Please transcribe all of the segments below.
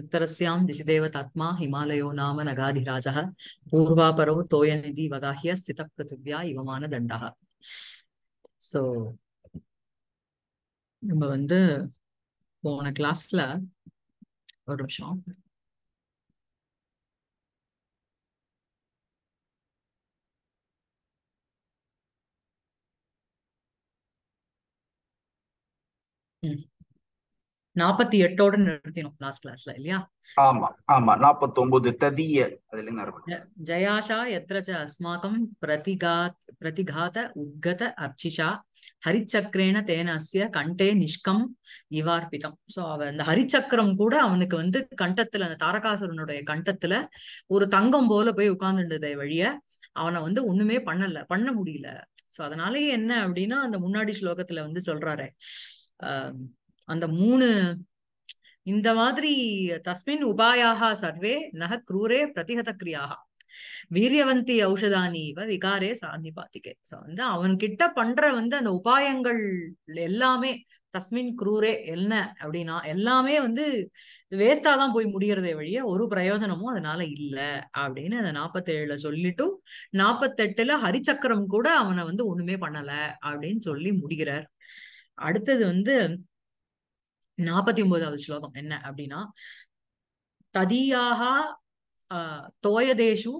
உத்தரஸ்யாம் திஜிதேவ ஹிமாலயோ நாம நகாதிராஜ பூர்வாபரோ தோயநிதி வகாஹிய ஸ்தித பிருத்திவியா இவமான தண்டக ஸோ நம்ம வந்து போன கிளாஸ்ல ஒரு நிமிஷம் Mm-hmm. நாற்பத்தி எட்டோட நிறுத்தினோம் லாஸ்ட் கிளாஸ்ல இல்லையா ஆமா ஆமா நாற்பத்தி ஒன்பது ததிய ஜயாஷா எத்திரச்ச அஸ்மாக்கம் பிரதிகாத் பிரதிகாத உத்கத அர்ச்சிஷா ஹரிச்சக்கரேன தேனசிய கண்டே நிஷ்கம் நிவார்பிதம் சோ அவன் அந்த ஹரிச்சக்கரம் கூட அவனுக்கு வந்து கண்டத்துல அந்த தாரகாசுரனுடைய கண்டத்துல ஒரு தங்கம் போல போய் உட்கார்ந்துட்டதை வழிய அவனை வந்து ஒண்ணுமே பண்ணல பண்ண முடியல சோ அதனாலயே என்ன அப்படின்னா அந்த முன்னாடி ஸ்லோகத்துல வந்து சொல்றாரு ஆஹ் அந்த மூணு இந்த மாதிரி தஸ்மின் உபாயாக சர்வே நக குரூரே பிரதிகத கிரியாக வீரியவந்தி ஔஷதானி இவ விகாரே பாத்திகே சோ வந்து அவன்கிட்ட பண்ற வந்து அந்த உபாயங்கள் எல்லாமே தஸ்மின் குரூரே என்ன அப்படின்னா எல்லாமே வந்து வேஸ்டா தான் போய் முடியறதே வழிய ஒரு பிரயோஜனமும் அதனால இல்ல அப்படின்னு அந்த நாப்பத்தேழுல சொல்லிட்டும் நாப்பத்தெட்டுல ஹரிச்சக்கரம் கூட அவனை வந்து ஒண்ணுமே பண்ணல அப்படின்னு சொல்லி முடிகிறார் அடுத்தது வந்து நாற்பத்தி ஒன்பதாவது ஸ்லோகம் என்ன அப்படின்னா ததியாக தோயதேஷு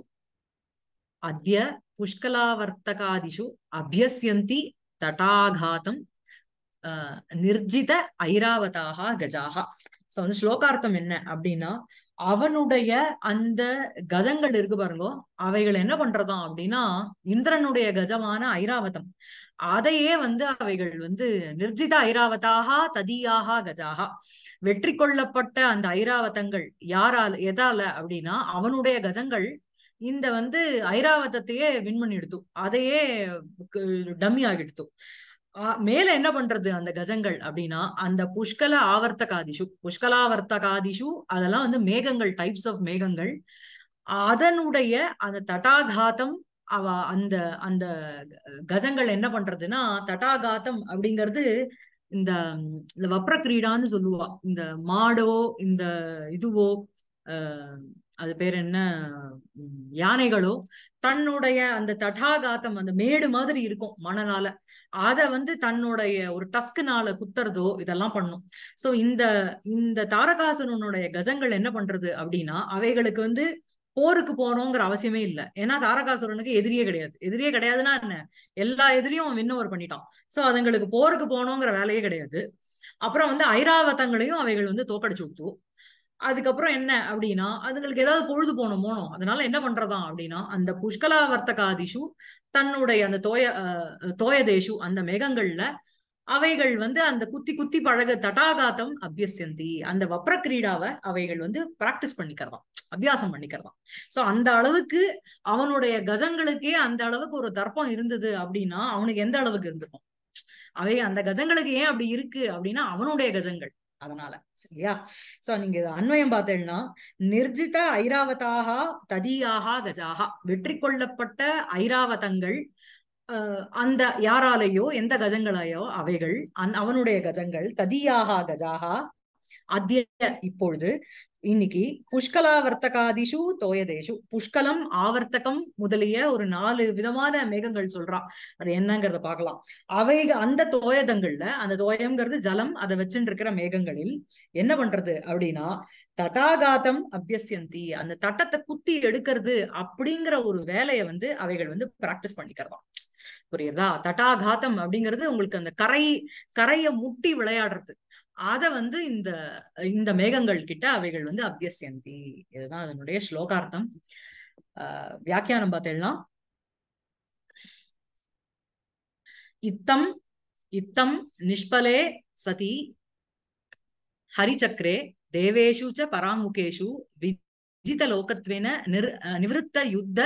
அத்திய புஷ்கலாவர்த்தகாதிஷு அபியசியந்தி தட்டாகாத்தம் நிர்ஜித ஐராவதாக கஜாகா ஸோ வந்து ஸ்லோகார்த்தம் என்ன அப்படின்னா அவனுடைய அந்த கஜங்கள் இருக்கு பாருங்க அவைகள் என்ன பண்றதாம் அப்படின்னா இந்திரனுடைய கஜமான ஐராவதம் அதையே வந்து அவைகள் வந்து நிர்ஜித ஐராவதாக ததியாக கஜாகா வெற்றி கொள்ளப்பட்ட அந்த ஐராவதங்கள் யாரால் எதால அப்படின்னா அவனுடைய கஜங்கள் இந்த வந்து ஐராவதத்தையே வின் பண்ணி அதையே டம்மி ஆகிடுத்து மேல என்ன பண்றது அந்த கஜங்கள் அப்படின்னா அந்த புஷ்கல ஆவர்த்தகாதிஷு புஷ்கலாவர்த்தகாதிஷு அதெல்லாம் வந்து மேகங்கள் டைப்ஸ் ஆஃப் மேகங்கள் அதனுடைய அந்த தட்டாகாத்தம் அவ அந்த அந்த கஜங்கள் என்ன பண்றதுன்னா தட்டாகாத்தம் அப்படிங்கிறது இந்த இந்த வப்ர கிரீடான்னு சொல்லுவா இந்த மாடோ இந்த இதுவோ அது பேர் என்ன யானைகளோ தன்னுடைய அந்த தடாகாத்தம் அந்த மேடு மாதிரி இருக்கும் மனநால அத வந்து தன்னுடைய ஒரு டஸ்குனால குத்துறதோ இதெல்லாம் பண்ணும் சோ இந்த இந்த தாரகாசுரனுடைய கஜங்கள் என்ன பண்றது அப்படின்னா அவைகளுக்கு வந்து போருக்கு போறோங்கிற அவசியமே இல்லை ஏன்னா தாரகாசுரனுக்கு எதிரியே கிடையாது எதிரியே கிடையாதுன்னா என்ன எல்லா எதிரியும் விண்ணவர் பண்ணிட்டான் சோ அதுங்களுக்கு போருக்கு போகணுங்கிற வேலையே கிடையாது அப்புறம் வந்து ஐராவதங்களையும் அவைகள் வந்து தோக்கடிச்சு விடுத்துவோம் அதுக்கப்புறம் என்ன அப்படின்னா அதுங்களுக்கு ஏதாவது பொழுது போகணும் போனோம் அதனால என்ன பண்றதா அப்படின்னா அந்த புஷ்கலாவர்த்தகாதிஷு தன்னுடைய அந்த தோய தோயதேஷு அந்த மேகங்கள்ல அவைகள் வந்து அந்த குத்தி குத்தி பழக தட்டாகாத்தம் அபியசந்தி அந்த வப்ர கிரீடாவை அவைகள் வந்து பிராக்டிஸ் பண்ணிக்கிறதாம் அபியாசம் பண்ணிக்கிறதாம் சோ அந்த அளவுக்கு அவனுடைய கஜங்களுக்கே அந்த அளவுக்கு ஒரு தர்ப்பம் இருந்தது அப்படின்னா அவனுக்கு எந்த அளவுக்கு இருந்திருக்கும் அவை அந்த கஜங்களுக்கு ஏன் அப்படி இருக்கு அப்படின்னா அவனுடைய கஜங்கள் அதனால சரியா சோ நீங்க அன்வயம் பார்த்தேன்னா நிர்ஜித ஐராவதாக ததியாக கஜாகா வெற்றி கொள்ளப்பட்ட ஐராவதங்கள் அந்த யாராலேயோ எந்த கஜங்களாயோ அவைகள் அந் அவனுடைய கஜங்கள் ததியாக கஜாகா அத்திய இப்பொழுது இன்னைக்கு புஷ்கலாவர்த்தகாதிஷு தோயதேஷு புஷ்கலம் ஆவர்த்தகம் முதலிய ஒரு நாலு விதமான மேகங்கள் சொல்றான் அது என்னங்கிறத பார்க்கலாம் அவை அந்த தோயதங்கள்ல அந்த தோயம்ங்கிறது ஜலம் அதை வச்சுட்டு இருக்கிற மேகங்களில் என்ன பண்றது அப்படின்னா தட்டாகாதம் அபியசியந்தி அந்த தட்டத்தை குத்தி எடுக்கிறது அப்படிங்கிற ஒரு வேலையை வந்து அவைகள் வந்து பிராக்டிஸ் பண்ணிக்கிறதாம் புரியுதா தட்டாகாதம் அப்படிங்கிறது உங்களுக்கு அந்த கரை கரையை முட்டி விளையாடுறது அத வந்து இந்த இந்த மேகங்கள் கிட்ட அவைகள் வந்து அபியசியந்தி இதுதான் அதனுடைய ஸ்லோகார்த்தம் வியாக்கியானம் பார்த்தேன் இத்தம் இத்தம் நிஷ்பலே சதி ஹரிச்சக்ரே தேவேஷு ச பராமுகேஷு அர்ஜிதலோகத்வேன நிர் நிவத்த யுத்த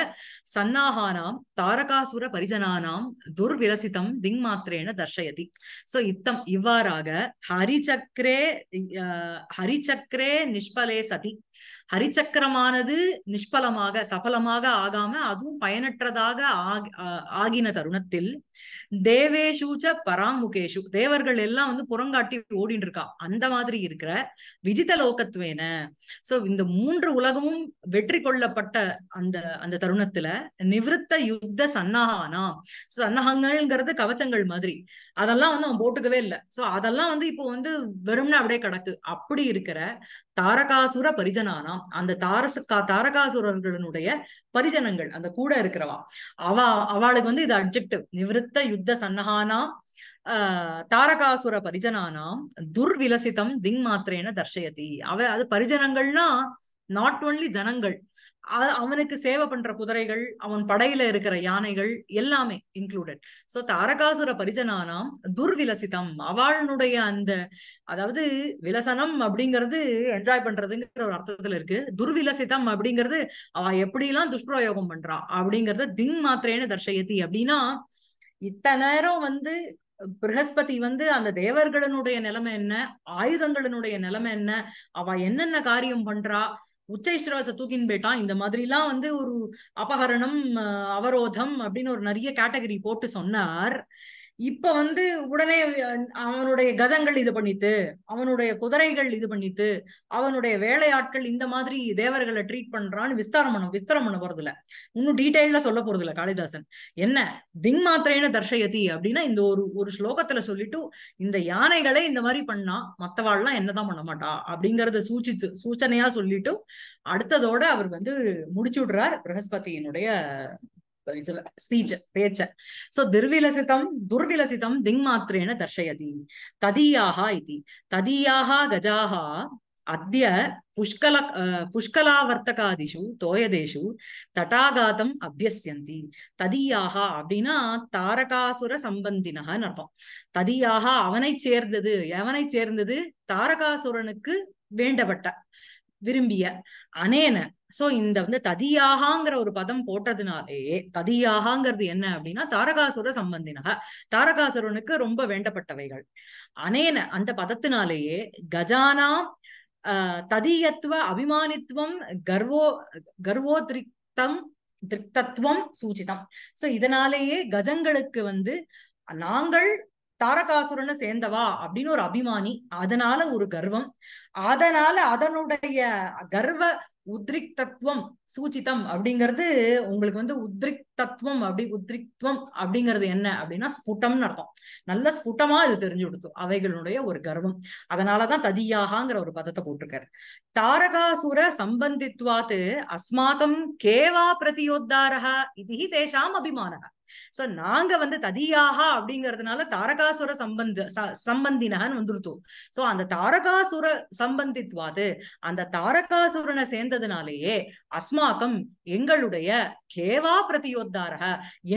சன்னாகானாம் தாரகாசுர பரிஜனானாம் துர்விரசிதம் மாத்திரேன தர்ஷயதி சோ இத்தம் இவ்வாறாக ஹரிச்சக்கரே ஹரிச்சக்கரே நிஷ்பலே சதி ஹரிச்சக்கரமானது நிஷ்பலமாக சபலமாக ஆகாம அதுவும் பயனற்றதாக ஆகின தருணத்தில் தேவேஷூச்ச பராமுகேஷு தேவர்கள் எல்லாம் வந்து புறங்காட்டி ஓடிட்டு இருக்கா அந்த மாதிரி இருக்கிற விஜித லோகத்துவேன சோ இந்த மூன்று உலகமும் மிகவும் வெற்றி கொள்ளப்பட்ட அந்த அந்த தருணத்துல நிவிருத்த யுத்த சன்னஹானா சன்னஹங்கள்ங்கிறது கவச்சங்கள் மாதிரி அதெல்லாம் வந்து அவன் போட்டுக்கவே இல்லை சோ அதெல்லாம் வந்து இப்போ வந்து வெறும்னா அப்படியே கிடக்கு அப்படி இருக்கிற தாரகாசுர பரிஜனானாம் அந்த தாரசு தாரகாசுரர்களுடைய பரிஜனங்கள் அந்த கூட இருக்கிறவா அவ அவளுக்கு வந்து இது அப்ஜெக்டிவ் நிவிருத்த யுத்த சன்னஹானா தாரகாசுர பரிஜனானாம் துர்விலசிதம் திங் மாத்திரேன தர்ஷயதி அவ அது பரிஜனங்கள்னா நாட் ஓன்லி ஜனங்கள் அவனுக்கு சேவை பண்ற குதிரைகள் அவன் படையில இருக்கிற யானைகள் எல்லாமே இன்க்ளூடட் சோ தாரகாசுர பரிஜனானாம் துர்விலசிதம் அவளுடைய அந்த அதாவது விலசனம் அப்படிங்கிறது என்ஜாய் பண்றதுங்கிற ஒரு அர்த்தத்துல இருக்கு துர்விலசிதம் அப்படிங்கிறது அவ எல்லாம் துஷ்பிரயோகம் பண்றா அப்படிங்கறத திங் மாத்திரேன்னு தர்ஷயத்தி அப்படின்னா இத்தனை நேரம் வந்து பிரகஸ்பதி வந்து அந்த தேவர்களினுடைய நிலைமை என்ன ஆயுதங்களினுடைய நிலைமை என்ன அவ என்னென்ன காரியம் பண்றா உச்சைஸ்ரவாசை தூக்கின்னு போயிட்டான் இந்த மாதிரிலாம் வந்து ஒரு அபகரணம் அவரோதம் அப்படின்னு ஒரு நிறைய கேட்டகரி போட்டு சொன்னார் இப்ப வந்து உடனே அவனுடைய கஜங்கள் இது பண்ணித்து அவனுடைய குதிரைகள் இது பண்ணித்து அவனுடைய வேலையாட்கள் இந்த மாதிரி தேவர்களை ட்ரீட் பண்றான்னு விஸ்தாரம் பண்ண விஸ்தாரம் பண்ண போறது இல்ல இன்னும் டீட்டெயில சொல்ல போறது இல்ல காளிதாசன் என்ன திங் மாத்திரையின தர்ஷயதி அப்படின்னா இந்த ஒரு ஒரு ஸ்லோகத்துல சொல்லிட்டு இந்த யானைகளை இந்த மாதிரி பண்ணா மத்தவாள்லாம் என்னதான் பண்ண மாட்டா அப்படிங்கறத சூச்சித்து சூச்சனையா சொல்லிட்டு அடுத்ததோட அவர் வந்து முடிச்சு விடுறார் பிரகஸ்பதியினுடைய ஸ்பீச் பேச்ச சோ துர்விலசிதம் துர்விலசிதம் திங்மாத்திரேன தர்ஷயதி ததியாக இது ததியாக கஜாக அத்ய புஷ்கல புஷ்கலாவர்த்தகாதிஷு தோயதேஷு தட்டாகாதம் அபியசியந்தி ததியாக அப்படின்னா தாரகாசுர சம்பந்தினகன்னு அர்த்தம் ததியாக அவனை சேர்ந்தது எவனை சேர்ந்தது தாரகாசுரனுக்கு வேண்டப்பட்ட விரும்பிய அனேன சோ இந்த வந்து ததியாகாங்கிற ஒரு பதம் போட்டதுனாலே ததியாகாங்கிறது என்ன அப்படின்னா தாரகாசுர சம்பந்தினக தாரகாசுரனுக்கு ரொம்ப வேண்டப்பட்டவைகள் அனேன அந்த பதத்தினாலேயே கஜானா ததியத்துவ அபிமானித்துவம் கர்வோ கர்வோதிரிக்தம் திருத்தத்துவம் சூச்சிதம் சோ இதனாலேயே கஜங்களுக்கு வந்து நாங்கள் தாரகாசுரனை சேர்ந்தவா அப்படின்னு ஒரு அபிமானி அதனால ஒரு கர்வம் அதனால அதனுடைய கர்வ உத்ரிக் தத்துவம் சூச்சிதம் அப்படிங்கிறது உங்களுக்கு வந்து உத்ரிக் தத்துவம் அப்படி உத்ரிக்வம் அப்படிங்கிறது என்ன அப்படின்னா ஸ்புட்டம்னு அர்த்தம் நல்ல ஸ்புட்டமா இது தெரிஞ்சு கொடுத்து அவைகளுடைய ஒரு கர்வம் அதனாலதான் ததியாகாங்கிற ஒரு பதத்தை போட்டிருக்காரு தாரகாசுர சம்பந்தித்வாத்து அஸ்மாகம் கேவா பிரதியோத்தாரா இது தேசாம் அபிமானகா சோ நாங்க வந்து ததியாகா அப்படிங்கறதுனால தாரகாசுர சம்பந்த சம்பந்தினகன் வந்துருத்தோம் சோ அந்த தாரகாசுர சம்பந்தித்வாது அந்த தாரகாசுரனை சேர்ந்ததுனாலேயே அஸ்மாக்கம் எங்களுடைய கேவா பிரதியோத்தாரக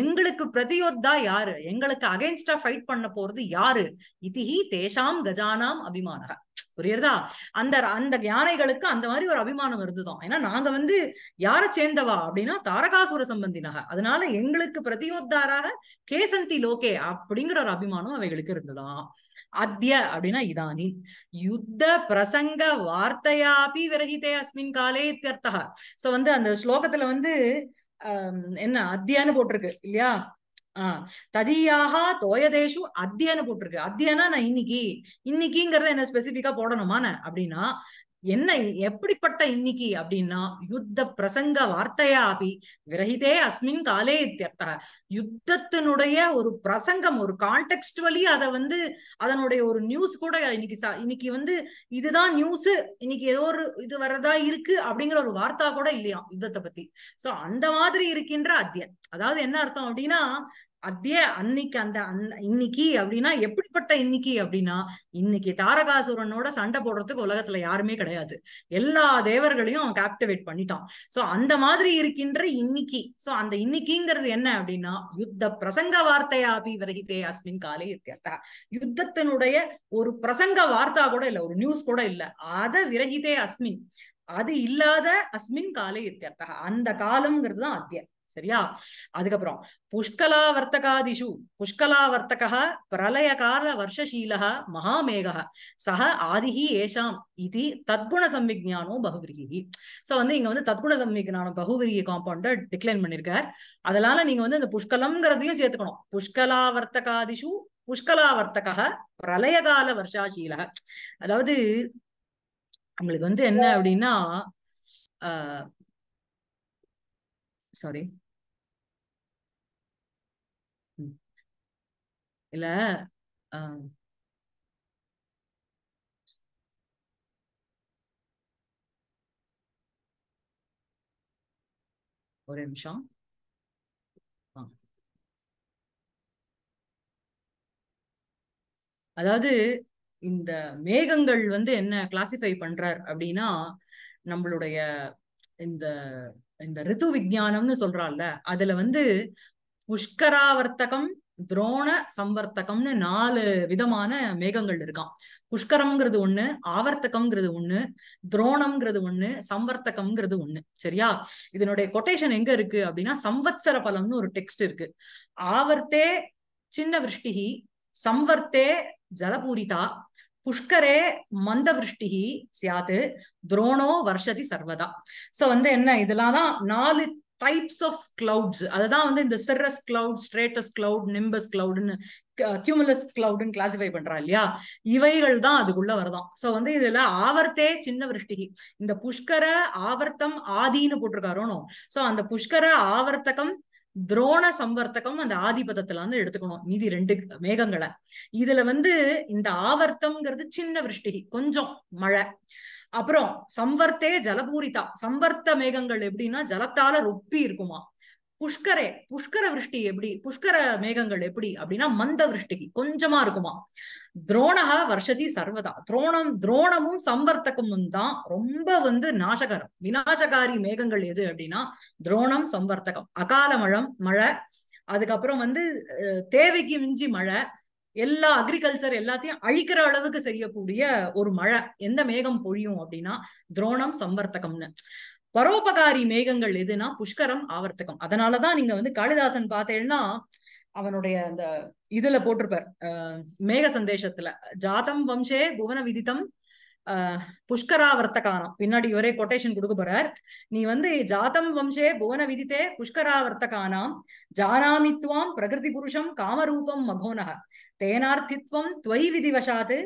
எங்களுக்கு பிரதியோத்தா யாரு எங்களுக்கு அகைன்ஸ்டா ஃபைட் பண்ண போறது யாரு இதிஹி தேஷாம் கஜானாம் அபிமானக புரியுறதா அந்த அந்த யானைகளுக்கு அந்த மாதிரி ஒரு அபிமானம் இருந்துதான் ஏன்னா நாங்க வந்து யாரை சேர்ந்தவா அப்படின்னா தாரகாசுர சம்பந்தி நக அதனால எங்களுக்கு பிரதியோத்தாராக கேசந்தி லோகே அப்படிங்கிற ஒரு அபிமானம் அவைகளுக்கு இருந்ததாம் அத்திய அப்படின்னா இதானி யுத்த பிரசங்க வார்த்தையாபி விரகிதே அஸ்மின் காலே இத்தியர்த்தா சோ வந்து அந்த ஸ்லோகத்துல வந்து என்ன அத்தியான்னு போட்டிருக்கு இல்லையா ஆஹ் ததியாக தோயதேஷு அத்தியன்னு போட்டிருக்கு அத்தியனா நான் இன்னைக்கு இன்னைக்குங்கிறத என்ன ஸ்பெசிபிக்கா போடணுமான அப்படின்னா என்ன எப்படிப்பட்ட இன்னைக்கு அப்படின்னா யுத்த பிரசங்க வார்த்தையாபி விரகிதே அஸ்மின் காலே இத்தியர்த்தா யுத்தத்தினுடைய ஒரு பிரசங்கம் ஒரு கான்டெக்ட் வழி அதை வந்து அதனுடைய ஒரு நியூஸ் கூட இன்னைக்கு இன்னைக்கு வந்து இதுதான் நியூஸ் இன்னைக்கு ஏதோ ஒரு இது வர்றதா இருக்கு அப்படிங்கிற ஒரு வார்த்தா கூட இல்லையா யுத்தத்தை பத்தி சோ அந்த மாதிரி இருக்கின்ற அத்தியன் அதாவது என்ன அர்த்தம் அப்படின்னா அதே அன்னைக்கு அந்த இன்னைக்கு அப்படின்னா எப்படிப்பட்ட இன்னைக்கு அப்படின்னா இன்னைக்கு தாரகாசுரனோட சண்டை போடுறதுக்கு உலகத்துல யாருமே கிடையாது எல்லா தேவர்களையும் அவன் கேப்டிவேட் பண்ணிட்டான் சோ அந்த மாதிரி இருக்கின்ற இன்னைக்கு சோ அந்த இன்னைக்குங்கிறது என்ன அப்படின்னா யுத்த பிரசங்க வார்த்தையாபி வருகிதே அஸ்மின் காலே இருக்கா யுத்தத்தினுடைய ஒரு பிரசங்க வார்த்தா கூட இல்ல ஒரு நியூஸ் கூட இல்ல அத விரகிதே அஸ்மின் அது இல்லாத அஸ்மின் காலை இத்தியர்த்தக அந்த காலம்ங்கிறது தான் அத்தியம் சரியா அதுக்கப்புறம் புஷ்கலா வர்த்தகாதிஷு புஷ்கலா வர்த்தகா பிரளயகால வருஷசீலகா மகாமேகா சக ஆதிஹி ஏஷாம் இது தத்குண சம்விஜானோ பகுவிரிகி சோ வந்து இங்க வந்து தத்குண சம்விஜானோ பகுவிரிய காம்பவுண்ட டிக்ளைன் பண்ணிருக்கார் அதனால நீங்க வந்து இந்த புஷ்கலம்ங்கிறதையும் சேர்த்துக்கணும் புஷ்கலா வர்த்தகாதிஷு புஷ்கலா வர்த்தகா பிரளயகால வர்ஷாசீல அதாவது நம்மளுக்கு வந்து என்ன அப்படின்னா சாரி இல்ல ஒரு நிமிஷம் அதாவது இந்த மேகங்கள் வந்து என்ன கிளாசிஃபை பண்றார் அப்படின்னா நம்மளுடைய இந்த இந்த ரித்து விஜானம்னு சொல்றாள்ல அதுல வந்து புஷ்கராவர்த்தகம் துரோண சம்வர்த்தகம்னு நாலு விதமான மேகங்கள் இருக்கான் புஷ்கரம்ங்கிறது ஒண்ணு ஆவர்த்தகம்ங்கிறது ஒண்ணு துரோணம்ங்கிறது ஒண்ணு சம்வர்த்தகம்ங்கிறது ஒண்ணு சரியா இதனுடைய கொட்டேஷன் எங்க இருக்கு அப்படின்னா சம்வத்சர பலம்னு ஒரு டெக்ஸ்ட் இருக்கு ஆவர்த்தே சின்ன விருஷ்டிகி சம்வர்த்தே ஜலபூரிதா புஷ்கரே மந்த விருஷ்டிகி சியாது துரோணோ வருஷதி சர்வதா சோ வந்து என்ன இதெல்லாம் தான் நாலு டைப்ஸ் ஆஃப் கிளவுட்ஸ் அதுதான் வந்து இந்த cirrus cloud stratus cloud nimbus கிளவுடுன்னு கியூமலஸ் கிளவுடுன்னு கிளாசிஃபை பண்றா இல்லையா இவைகள் தான் அதுக்குள்ள வருதான் சோ வந்து இதுல ஆவர்த்தே சின்ன விருஷ்டிகி இந்த புஷ்கர ஆவர்த்தம் ஆதின்னு போட்டிருக்காரோனோ சோ அந்த புஷ்கர ஆவர்த்தகம் துரோண சம்வர்த்தகம் அந்த ஆதிபதத்துல வந்து எடுத்துக்கணும் மீதி ரெண்டு மேகங்களை இதுல வந்து இந்த ஆவர்த்தம்ங்கிறது சின்ன விருஷ்டிகி கொஞ்சம் மழை அப்புறம் சம்வர்த்தே ஜலபூரிதா சம்வர்த்த மேகங்கள் எப்படின்னா ஜலத்தால ரொப்பி இருக்குமா புஷ்கரே புஷ்கர விருஷ்டி எப்படி புஷ்கர மேகங்கள் எப்படி அப்படின்னா மந்த விருஷ்டிக்கு கொஞ்சமா இருக்குமா துரோணகா வருஷதி சர்வதா துரோணம் துரோணமும் சம்வர்த்தகமும் தான் ரொம்ப வந்து நாசகரம் விநாசகாரி மேகங்கள் எது அப்படின்னா துரோணம் சம்வர்த்தகம் அகால மழம் மழை அதுக்கப்புறம் வந்து தேவைக்கு மிஞ்சி மழை எல்லா அக்ரிகல்ச்சர் எல்லாத்தையும் அழிக்கிற அளவுக்கு செய்யக்கூடிய ஒரு மழை எந்த மேகம் பொழியும் அப்படின்னா துரோணம் சம்பர்த்தகம்னு பரோபகாரி மேகங்கள் எதுனா புஷ்கரம் ஆவர்த்தகம் அதனாலதான் நீங்க வந்து காளிதாசன் பார்த்தேன்னா அவனுடைய அந்த இதுல போட்டிருப்பார் மேக சந்தேஷத்துல ஜாதம் வம்சே புவன விதித்தம் வர்த்தகானம் பின்னாடி இவரே கொட்டேஷன் கொடுக்க போறார் நீ வந்து ஜாதம் வம்சே புவன விதித்தே வர்த்தகானாம் ஜானாமித்வாம் பிரகிருதி புருஷம் காமரூபம் மகோனக தேனார்த்தித்வம் துவை விதிவசாத்து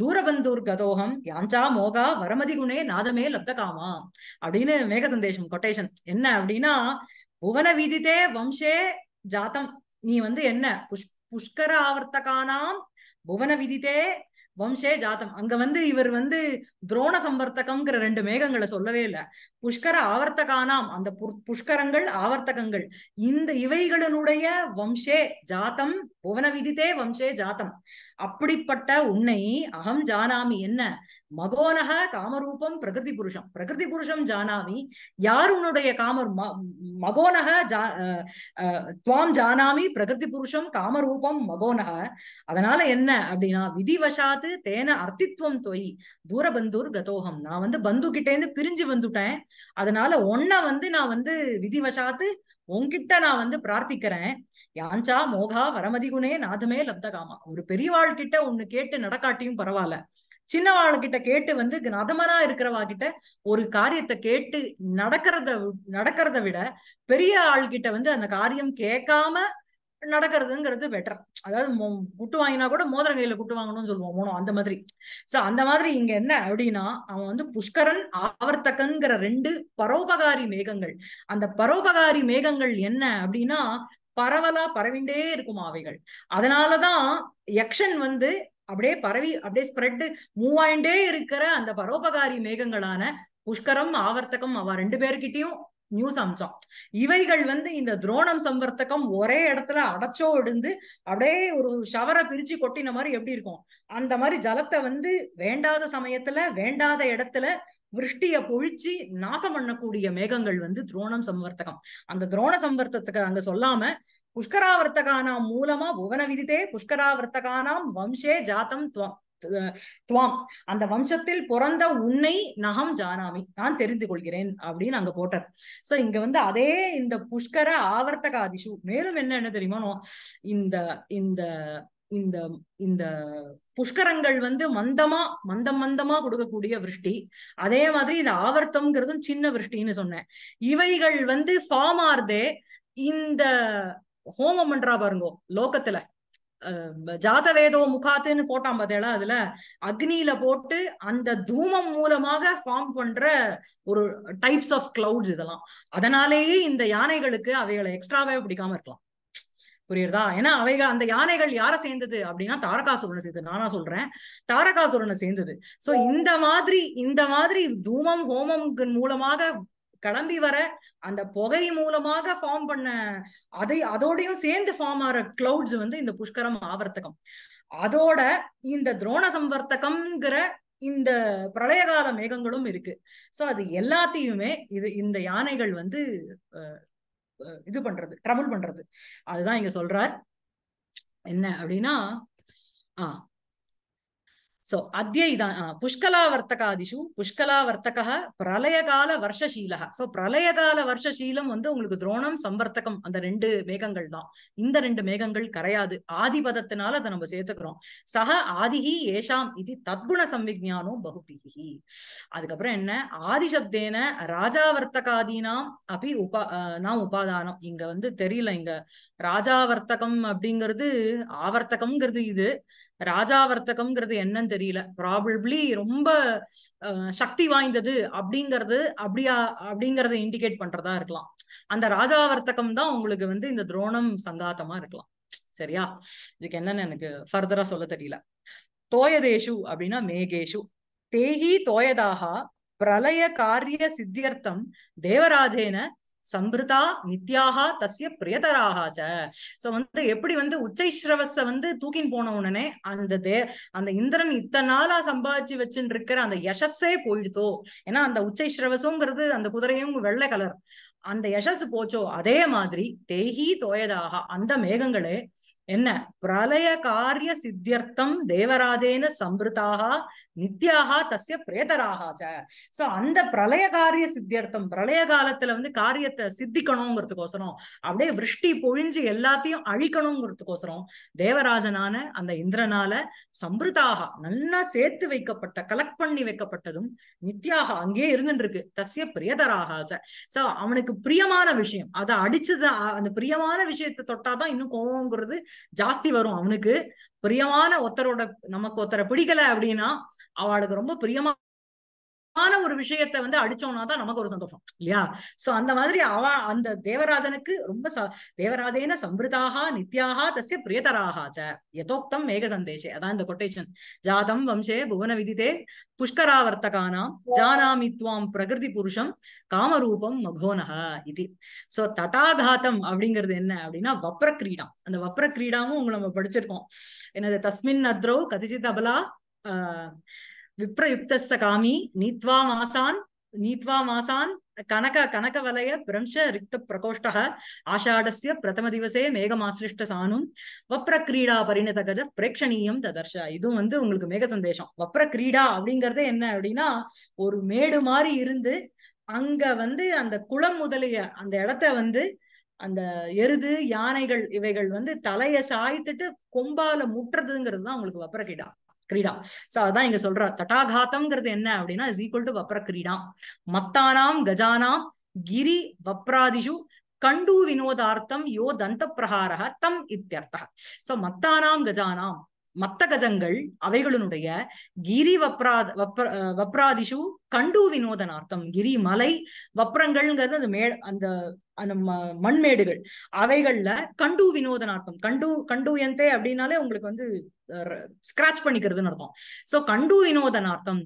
தூரபந்தூர் கதோகம் யாஞ்சா மோகா வரமதி குணே நாதமே லப்தகாமா அப்படின்னு மேக சந்தேஷம் கொட்டேஷன் என்ன அப்படின்னா புவன விதித்தே வம்சே ஜாதம் நீ வந்து என்ன புஷ் புஷ்கர ஆவர்த்தகானாம் புவன விதித்தே வம்சே ஜாதம் அங்க வந்து இவர் வந்து துரோண சம்பர்த்தகம்ங்கிற ரெண்டு மேகங்களை சொல்லவே இல்லை புஷ்கர ஆவர்த்தகானாம் அந்த புஷ்கரங்கள் ஆவர்த்தகங்கள் இந்த இவைகளினுடைய வம்சே ஜாத்தம் புவன விதித்தே வம்சே ஜாத்தம் அப்படிப்பட்ட உன்னை அகம் ஜானாமி என்ன மகோனக காமரூபம் பிரகிருதி புருஷம் பிரகிருதி புருஷம் ஜானாமி யார் உன்னுடைய காமர் மகோனக ஜா துவாம் ஜானாமி பிரகிருதி புருஷம் காமரூபம் மகோனக அதனால என்ன அப்படின்னா விதிவசாத்து தேன அர்த்தித்வம் தொய் தூரபந்தூர் கதோகம் நான் வந்து பந்து கிட்டேந்து பிரிஞ்சு வந்துட்டேன் அதனால ஒன்ன வந்து நான் வந்து விதிவசாத்து உங்ககிட்ட நான் வந்து பிரார்த்திக்கிறேன் யாஞ்சா மோகா வரமதிகுனே நாதமே லப்தகாமா ஒரு பெரியவாள் கிட்ட ஒண்ணு கேட்டு நடக்காட்டியும் பரவாயில்ல சின்னவாள் கிட்ட கேட்டு வந்து நதமனா இருக்கிறவா கிட்ட ஒரு காரியத்தை கேட்டு நடக்கிறத நடக்கிறத விட பெரிய ஆள் கிட்ட வந்து அந்த காரியம் கேட்காம நடக்கிறதுங்கிறது பெட்டர் அதாவது குட்டு வாங்கினா கூட மோதிர கையில குட்டு வாங்கணும்னு சொல்லுவோம் மோனோ அந்த மாதிரி சோ அந்த மாதிரி இங்க என்ன அப்படின்னா அவன் வந்து புஷ்கரன் ஆவர்த்தகங்கிற ரெண்டு பரோபகாரி மேகங்கள் அந்த பரோபகாரி மேகங்கள் என்ன அப்படின்னா பரவலா பரவிண்டே இருக்கும் அவைகள் அதனாலதான் யக்ஷன் வந்து அப்படியே பரவி அப்படியே ஸ்ப்ரெட் மூவ் ஆயிண்டே இருக்கிற அந்த பரோபகாரி மேகங்களான புஷ்கரம் ஆவர்த்தகம் அவ ரெண்டு பேர்கிட்டயும் நியூஸ் அம்சம் இவைகள் வந்து இந்த துரோணம் சம்பர்த்தகம் ஒரே இடத்துல அடைச்சோ எடுந்து அப்படியே ஒரு ஷவரை பிரிச்சு கொட்டின மாதிரி எப்படி இருக்கும் அந்த மாதிரி ஜலத்தை வந்து வேண்டாத சமயத்துல வேண்டாத இடத்துல விருஷ்டிய பொழிச்சு நாசம் பண்ணக்கூடிய மேகங்கள் வந்து துரோணம் சம்வர்த்தகம் அந்த துரோண சம்வர்த்தத்துக்கு அங்க சொல்லாம புஷ்கராவர்த்தகானாம் மூலமா புவன விதிதே புஷ்கராவர்த்தகானாம் வம்சே ஜாத்தம் துவம் துவாம் அந்த வம்சத்தில் பிறந்த உன்னை நகம் ஜானாமி நான் தெரிந்து கொள்கிறேன் அப்படின்னு அங்க போட்டார் சோ இங்க வந்து அதே இந்த புஷ்கர ஆவர்த்தகாதிஷு மேலும் என்ன என்ன தெரியுமா இந்த இந்த இந்த இந்த புஷ்கரங்கள் வந்து மந்தமா மந்தம் மந்தமா கொடுக்கக்கூடிய விருஷ்டி அதே மாதிரி இந்த ஆவர்த்தம்ங்கிறதும் சின்ன விருஷ்டின்னு சொன்னேன் இவைகள் வந்து ஃபார்ம் ஆர்தே இந்த ஹோமம் பண்றா பாருங்க லோகத்துல ஜாதவேதோ முகாத்துன்னு போட்டான் பார்த்தேடா அதுல அக்னியில போட்டு அந்த தூமம் மூலமாக ஃபார்ம் பண்ற ஒரு டைப்ஸ் ஆஃப் கிளவுட்ஸ் இதெல்லாம் அதனாலேயே இந்த யானைகளுக்கு அவைகளை எக்ஸ்ட்ராவே பிடிக்காம இருக்கலாம் புரியுறதா ஏன்னா அவைகள் அந்த யானைகள் யார சேர்ந்தது அப்படின்னா தாரகாசுரனை சேர்ந்தது நானா சொல்றேன் தாரகாசுரனை சேர்ந்தது சோ இந்த மாதிரி இந்த மாதிரி தூமம் ஹோமம் மூலமாக கிளம்பி வர அந்த புகை மூலமாக ஃபார்ம் பண்ண அதை அதோடையும் சேர்ந்து ஃபார்ம் ஆகிற கிளவுட்ஸ் வந்து இந்த புஷ்கரம் ஆவர்த்தகம் அதோட இந்த துரோண சம்வர்த்தகம்ங்கிற இந்த பிரளயகால மேகங்களும் இருக்கு சோ அது எல்லாத்தையுமே இது இந்த யானைகள் வந்து இது பண்றது ட்ரபுள் பண்றது அதுதான் இங்க சொல்றார் என்ன அப்படின்னா ஆஹ் சோ सो अद्य इदा पुष्कलावर्तकादिषु पुष्कलावर्तकः பிரளயகால சோ பிரளயகால வருஷசீலம் வந்து உங்களுக்கு துரோணம் சம்பர்த்தகம் அந்த ரெண்டு மேகங்கள் தான் இந்த ரெண்டு மேகங்கள் கரையாது ஆதிபதத்தினால அதை நம்ம சேர்த்துக்கிறோம் சக ஆதிஹி ஏஷாம் இது தத்குண சம்விஜானோ பகுபிகி அதுக்கப்புறம் என்ன ஆதிசப்தேன வர்த்தகாதீனாம் அப்படி உபா நாம் உபாதானம் இங்க வந்து தெரியல இங்க ராஜாவர்த்தகம் அப்படிங்கிறது ஆவர்த்தகம்ங்கிறது இது ராஜா வர்த்தகம்ங்கிறது என்னன்னு தெரியல ப்ராபப்ளி ரொம்ப சக்தி வாய்ந்தது அப்படிங்கிறது அப்படியா அப்படிங்கறத இண்டிகேட் பண்றதா இருக்கலாம் அந்த ராஜா வர்த்தகம் தான் உங்களுக்கு வந்து இந்த துரோணம் சங்காத்தமா இருக்கலாம் சரியா இதுக்கு என்னன்னு எனக்கு ஃபர்தரா சொல்ல தெரியல தோயதேஷு அப்படின்னா மேகேஷு தேகி தோயதாகா பிரளய காரிய சித்தியர்த்தம் தேவராஜேன சம்பிருதா நித்யாகா தசிய பிரியதராகாச்ச சோ வந்து எப்படி வந்து உச்சை ஸ்ரவஸ வந்து தூக்கின்னு போன உடனே அந்த தே அந்த இந்திரன் இத்தனை நாளா சம்பாதிச்சு வச்சுட்டு இருக்கிற அந்த யசஸே போயிடுதோ ஏன்னா அந்த உச்சை ஸ்ரவசங்கிறது அந்த குதிரையும் வெள்ளை கலர் அந்த யசஸ் போச்சோ அதே மாதிரி தேகி தோயதாக அந்த மேகங்களே என்ன பிரளய காரிய சித்தியர்த்தம் தேவராஜேன சம்பிருதாக நித்யாகா தசிய பிரேதராகாச்ச சோ அந்த பிரளய காரிய சித்தியர்த்தம் பிரளய காலத்துல வந்து காரியத்தை சித்திக்கணுங்கிறதுக்கோசரம் அப்படியே விருஷ்டி பொழிஞ்சு எல்லாத்தையும் அழிக்கணுங்கிறதுக்கோசரம் தேவராஜனான அந்த இந்திரனால சம்பிருதாக நல்லா சேர்த்து வைக்கப்பட்ட கலெக்ட் பண்ணி வைக்கப்பட்டதும் நித்யாக அங்கேயே இருக்கு தசிய பிரியதராகாச்ச சோ அவனுக்கு பிரியமான விஷயம் அதை அடிச்சது அந்த பிரியமான விஷயத்தை தொட்டாதான் இன்னும் கோவங்கிறது ஜாஸ்தி வரும் அவனுக்கு பிரியமான ஒருத்தரோட நமக்கு ஒருத்தரை பிடிக்கல அப்படின்னா அவளுக்கு ரொம்ப பிரியமா ஆன ஒரு விஷயத்த வந்து அடிச்சோம்னா தான் நமக்கு ஒரு சந்தோஷம் இல்லையா சோ அந்த மாதிரி அவ அந்த தேவராஜனுக்கு ரொம்ப தேவராஜேன சம்பிருதாக நித்யாக தசிய பிரியதராக யதோக்தம் மேக சந்தேஷே அதான் இந்த கொட்டேஷன் ஜாதம் வம்சே புவன விதிதே புஷ்கராவர்த்தகானாம் ஜானாமி துவாம் பிரகிருதி புருஷம் காமரூபம் மகோனக இது சோ தட்டாகாத்தம் அப்படிங்கிறது என்ன அப்படின்னா வப்ர கிரீடம் அந்த வப்ர கிரீடாமும் உங்களை நம்ம படிச்சிருக்கோம் என்னது தஸ்மின் அத்ரோ கதிஜித் அபலா ஆஹ் விப்ரயுக்தஸ்த காமி நீத்வா மாசான் நீத்வா மாசான் கனக கனக வலய பிரம்ச ரிக்த பிரகோஷ்ட ஆஷாடசிய பிரதம திவசே மேகமாசிருஷ்ட சானும் வப்ர கிரீடா பரிணத கஜ பிரேட்சணீயம் ததர்ஷ இதுவும் வந்து உங்களுக்கு மேக சந்தேஷம் வப்ர கிரீடா அப்படிங்கறது என்ன அப்படின்னா ஒரு மேடு மாதிரி இருந்து அங்க வந்து அந்த குளம் முதலிய அந்த இடத்த வந்து அந்த எருது யானைகள் இவைகள் வந்து தலைய சாய்த்துட்டு கொம்பால முட்டுறதுங்கிறது தான் உங்களுக்கு வப்ரகிடா கிரீடா சோ அதான் இங்க சொல்ற தட்டாகாத்தம்ங்கிறது என்ன அப்படின்னா இஸ் ஈக்குவல் டு வப்ர கிரீடா மத்தானாம் கஜானாம் கிரி வப்ராதிஷு கண்டு வினோதார்த்தம் யோ தந்த பிரகாரா தம் இத்தியர்த்தா சோ மத்தானாம் கஜானாம் மத்த கஜங்கள் அவைகளினுடைய கிரி வப்ராத் வப்ர வப்ராதிஷு கண்டு வினோதன் அர்த்தம் கிரி மலை வப்ரங்கள்ங்கிறது அந்த மே அந்த அந்த மண்மேடுகள் அவைகள்ல கண்டு வினோதனார்த்தம் கண்டு கண்டு எந்தே அப்படின்னாலே உங்களுக்கு வந்து ஸ்கிராச் பண்ணிக்கிறதுன்னு அர்த்தம் சோ கண்டு வினோதனார்த்தம்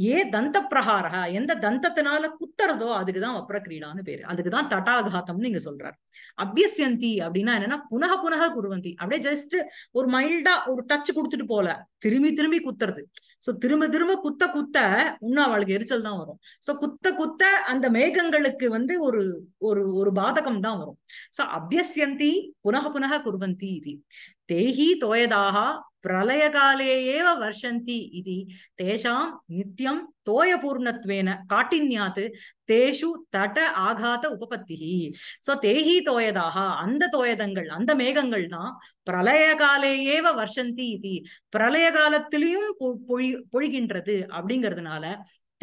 ஏ தந்த பிரகாரகா எந்த தந்தத்தினால குத்துறதோ அதுக்குதான் கிரீடான்னு பேரு அதுக்குதான் தட்டாகாத்தம்னு நீங்க சொல்றாரு அபியசியந்தி அப்படின்னா என்னன்னா புனக புனக குருவந்தி அப்படியே ஜஸ்ட் ஒரு மைல்டா ஒரு டச் கொடுத்துட்டு போல திரும்பி திரும்பி குத்துறது சோ திரும்ப திரும்ப குத்த குத்த இன்னும் அவளுக்கு எரிச்சல் தான் வரும் சோ குத்த குத்த அந்த மேகங்களுக்கு வந்து ஒரு ஒரு ஒரு பாதகம் தான் வரும் சோ அபியசியந்தி புனக புனக குருவந்தி இது தேகி தோயதாகா பிரளயகாலே வர்ஷந்தி இது தேஷாம் நித்தியம் தோயபூர்ணத்வேன காட்டின்யாத் தேஷு தட ஆகாத உபபத்திகி சோ தேஹி தோயதாக அந்த தோயதங்கள் அந்த மேகங்கள் தான் பிரளயகாலேயேவ வர்ஷந்தி இது பிரலய காலத்திலையும் பொழி பொழிகின்றது அப்படிங்கிறதுனால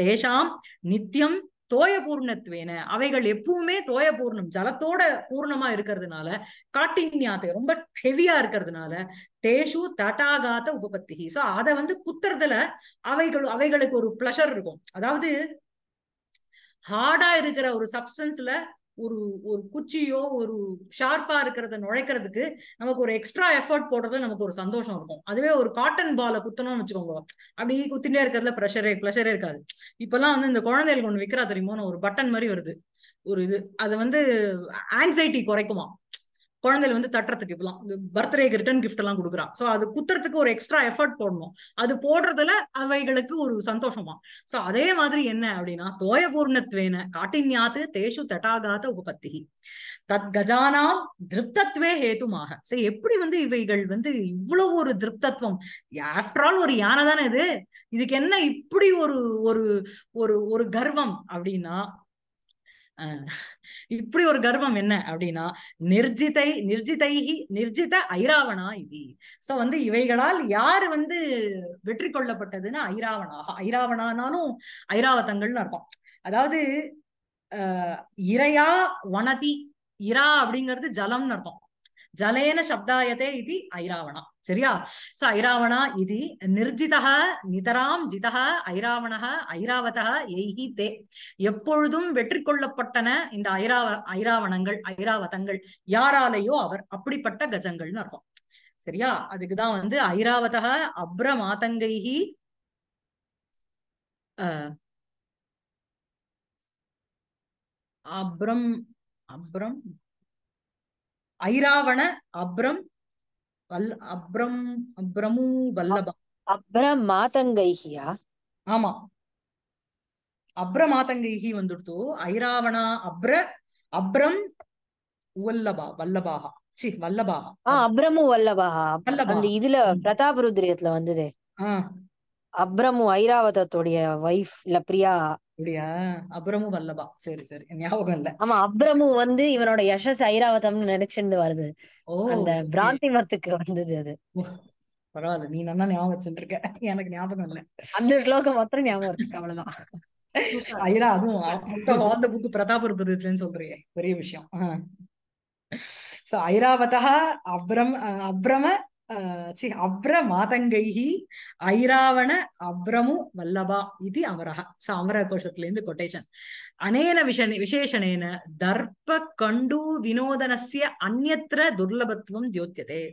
தேஷாம் நித்தியம் தோய பூர்ணத்துவேன அவைகள் எப்பவுமே தோய பூர்ணம் ஜலத்தோட பூர்ணமா இருக்கிறதுனால காட்டின்யாத்தை ரொம்ப ஹெவியா இருக்கிறதுனால தேஷு தட்டாகாத்த உபபத்தி சோ அதை வந்து குத்துறதுல அவைகள் அவைகளுக்கு ஒரு பிளஷர் இருக்கும் அதாவது ஹார்டா இருக்கிற ஒரு சப்ஸ்டன்ஸ்ல ஒரு ஒரு குச்சியோ ஒரு ஷார்ப்பா இருக்கிறத நுழைக்கிறதுக்கு நமக்கு ஒரு எக்ஸ்ட்ரா எஃபர்ட் போடுறது நமக்கு ஒரு சந்தோஷம் இருக்கும் அதுவே ஒரு காட்டன் பால குத்தணும்னு வச்சுக்கோங்க அப்படி குத்திட்டே இருக்கிறதுல ப்ரெஷரே ப்ளஷரே இருக்காது இப்பெல்லாம் வந்து இந்த குழந்தைகளுக்கு ஒன்று விற்கிறா தெரியுமோ ஒரு பட்டன் மாதிரி வருது ஒரு இது அது வந்து ஆங்ஸைட்டி குறைக்குமா குழந்தையில வந்து தட்டுறதுக்கு இப்பெல்லாம் பர்த்டேக்கு ரிட்டர்ன் கிஃப்ட் எல்லாம் கொடுக்குறான் ஸோ அது குத்துறதுக்கு ஒரு எக்ஸ்ட்ரா எஃபர்ட் போடணும் அது போடுறதுல அவைகளுக்கு ஒரு சந்தோஷமா ஸோ அதே மாதிரி என்ன அப்படின்னா தோயபூர்ணத்வேன காட்டின்யாத்து தேஷு தட்டாகாத உபபத்திகி தத் கஜானாம் திருப்தத்வே ஹேதுமாக சோ எப்படி வந்து இவைகள் வந்து இவ்வளவு ஒரு திருப்தத்துவம் ஆஃப்டர் ஆல் ஒரு யானை தானே இது இதுக்கு என்ன இப்படி ஒரு ஒரு ஒரு கர்வம் அப்படின்னா இப்படி ஒரு கர்வம் என்ன அப்படின்னா நிர்ஜிதை நிர்ஜிதைஹி நிர்ஜித ஐராவணா இது சோ வந்து இவைகளால் யார் வந்து வெற்றி கொள்ளப்பட்டதுன்னா ஐராவணாக ஐராவணானாலும் ஐராவதங்கள்னு அர்த்தம் அதாவது இறையா வனதி இரா அப்படிங்கிறது ஜலம்னு அர்த்தம் ஜலேன சப்தாயத்தே இது ஐராவணா சரியா சோ ஐராவணா இது நிர்ஜிதா நிதராம் ஜிதா ஐராவணா ஐராவதா எய்ஹி தே எப்பொழுதும் வெற்றி கொள்ளப்பட்டன இந்த ஐராவ ஐராவணங்கள் ஐராவதங்கள் யாராலேயோ அவர் அப்படிப்பட்ட கஜங்கள்னு அர்த்தம் சரியா அதுக்குதான் வந்து ஐராவதா அப்ர மாதங்கைஹி அப்ரம் அப்ரம் ஐராவண அப்ரம் வல் அப்ரம் அப்ரமு வல்லபா அப்ரம் மாதங்கைஹியா ஆமா அப்ர மாதங்கைஹி வந்துடுத்து ஐராவணா அப்ர அப்ரம் உவல்லபா வல்லபாகா சி வல்லபாகா அப்ரமு வல்லபாகா அந்த இதுல பிரதாப ருத்ரியத்துல வந்ததே அப்ரமு ஐராவதத்துடைய ஒய்ஃப் இல்ல பிரியா அப்படியா அப்ரமு வல்லபா சரி சரி ஞாபகம் இல்ல ஆமா அப்ரமு வந்து இவனோட யசஸ் ஐராவதம் நினைச்சிருந்து வருது அந்த பிராந்தி மரத்துக்கு வந்தது அது பரவாயில்ல நீ நல்லா ஞாபகம் வச்சுருக்க எனக்கு ஞாபகம் இல்ல அந்த ஸ்லோகம் மாத்திரம் ஞாபகம் இருக்கு அவ்வளவுதான் ஐரா அதுவும் ஆல் புக்கு பிரதாபருத்துன்னு சொல்றியே பெரிய விஷயம் சோ ஐராவதா அப்ரம் அப்ரம சி அப்ர மாதங்கைஹி ஐராவண அப்ரமு வல்லபா இது அமரஹா சோ அமர கோஷத்துல இருந்து கொட்டேஷன் அனேன விஷ விசேஷனேன தர்ப்ப கண்டு வினோதனசிய அந்நத்திர துர்லபத்துவம் தியோத்தியதே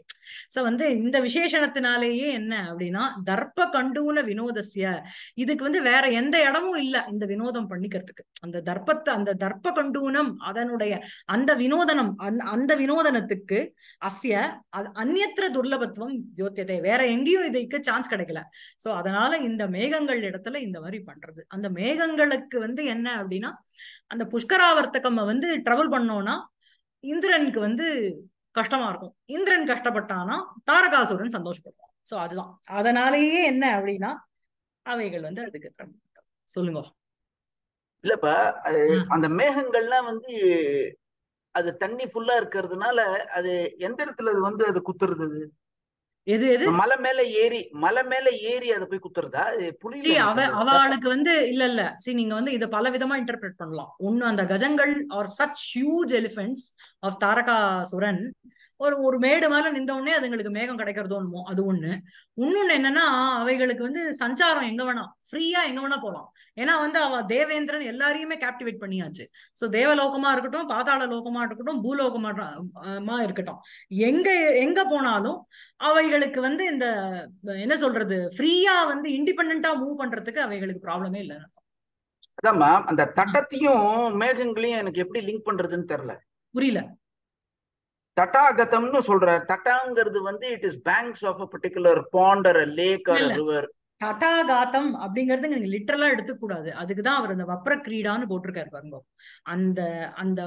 சோ வந்து இந்த விசேஷணத்தினாலேயே என்ன அப்படின்னா தர்ப்ப கண்டுல வினோதசிய இதுக்கு வந்து வேற எந்த இடமும் இல்ல இந்த வினோதம் பண்ணிக்கிறதுக்கு அந்த தர்ப்பத்தை அந்த தர்ப்ப கண்டூனம் அதனுடைய அந்த வினோதனம் அந்த வினோதனத்துக்கு அசிய அது அந்நத்திர துர்லபத்துவம் தியோத்தியதே வேற எங்கேயும் இதுக்கு சான்ஸ் கிடைக்கல சோ அதனால இந்த மேகங்கள் இடத்துல இந்த மாதிரி பண்றது அந்த மேகங்களுக்கு வந்து என்ன அப்படின்னா அந்த புஷ்கராவர்த்தகம் வந்து ட்ரபிள் பண்ணோம்னா இந்திரனுக்கு வந்து கஷ்டமா இருக்கும் இந்திரன் கஷ்டப்பட்டானா தாரகாசுரன் சந்தோஷப்படுவான் சோ அதுதான் அதனாலேயே என்ன அப்படின்னா அவைகள் வந்து அதுக்கு சொல்லுங்க இல்லப்பா அந்த மேகங்கள்லாம் வந்து அது தண்ணி ஃபுல்லா இருக்கிறதுனால அது எந்த இடத்துல அது வந்து அது குத்துறது எது எது மலை மேல ஏறி மலை மேல ஏறி அதை போய் குத்துறதா புலி அவ அவளுக்கு வந்து இல்ல இல்ல சரி நீங்க வந்து இத பல விதமா இன்டர்பிரேட் பண்ணலாம் ஒண்ணு அந்த கஜங்கள் are such huge elephants of தாரகா சுரன் ஒரு ஒரு மேடு மாதிரி நின்றவுடனே உடனே அதுங்களுக்கு மேகம் கிடைக்கிறதோன்னு அது ஒண்ணு இன்னொன்னு என்னன்னா அவைகளுக்கு வந்து சஞ்சாரம் எங்க வேணா ஃப்ரீயா எங்க வேணா போலாம் ஏன்னா வந்து அவ தேவேந்திரன் எல்லாரையுமே கேப்டிவேட் பண்ணியாச்சு சோ தேவலோகமா இருக்கட்டும் பாதாள லோகமா இருக்கட்டும் பூலோகமா இருக்கட்டும் எங்க எங்க போனாலும் அவைகளுக்கு வந்து இந்த என்ன சொல்றது ஃப்ரீயா வந்து இண்டிபெண்டா மூவ் பண்றதுக்கு அவைகளுக்கு ப்ராப்ளமே இல்லை அதாம்மா அந்த தட்டத்தையும் மேகங்களையும் எனக்கு எப்படி லிங்க் பண்றதுன்னு தெரியல புரியல தட்டாகத்தம்னு சொல்ற தட்டாங்கிறது வந்து it is banks of a particular pond or lake river தட்டாகாத்தம் அப்படிங்கறது நீங்க லிட்டரலா எடுத்துக்கூடாது அதுக்குதான் அவர் அந்த வப்ர கிரீடான்னு போட்டிருக்காரு பாருங்க அந்த அந்த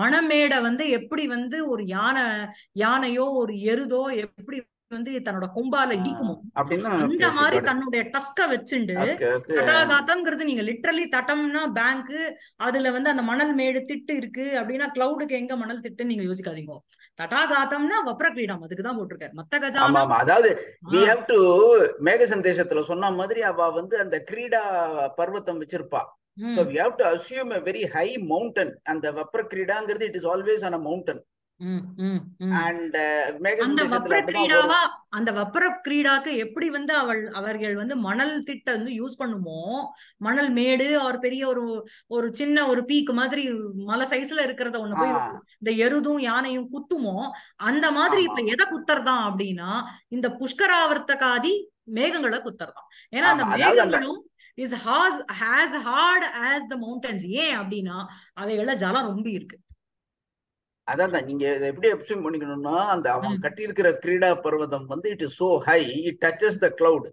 மணமேடை வந்து எப்படி வந்து ஒரு யானை யானையோ ஒரு எருதோ எப்படி வந்து தன்னோட கொம்பால இடிக்குமோ அந்த மாதிரி தன்னுடைய டஸ்க வச்சுண்டு தட்டாகாத்தம்ங்கிறது நீங்க லிட்ரலி தட்டம்னா பேங்க் அதுல வந்து அந்த மணல் மேடு திட்டு இருக்கு அப்படின்னா கிளவுடுக்கு எங்க மணல் திட்டு நீங்க யோசிக்காதீங்க தட்டாகாத்தம்னா வப்ர கிரீடம் அதுக்குதான் போட்டிருக்காரு மத்த கஜா அதாவது வி ஹேவ் டு மேக சந்தேசத்துல சொன்ன மாதிரி அவ வந்து அந்த கிரீடா பர்வத்தம் வச்சிருப்பா so we have to assume a very high mountain அந்த வப்ர கிரீடாங்கிறது it is always on a mountain Uh, அந்த வப்ர கிரீடாவா அந்த கிரீடாக்கு எப்படி வந்து அவள் அவர்கள் வந்து மணல் திட்ட வந்து யூஸ் பண்ணுமோ மணல் மேடு அவர் பெரிய ஒரு ஒரு சின்ன ஒரு பீக் மாதிரி மலை சைஸ்ல இருக்கிறத ஒண்ணு போய் இந்த எருதும் யானையும் குத்துமோ அந்த மாதிரி இப்ப எதை குத்துறதான் அப்படின்னா இந்த புஷ்கராவர்த்தகாதி மேகங்களை குத்துறதான் ஏன்னா அந்த மேகங்களும் is has has hard as the mountains ஏன் அப்படின்னா அவைகள ஜலம் ரொம்ப இருக்கு அதான் நீங்க எப்படி எப்சிம் பண்ணிக்கணும்னா அந்த அவன் கட்டி இருக்கிற கிரீடா பர்வதம் வந்து it is so high it touches the cloud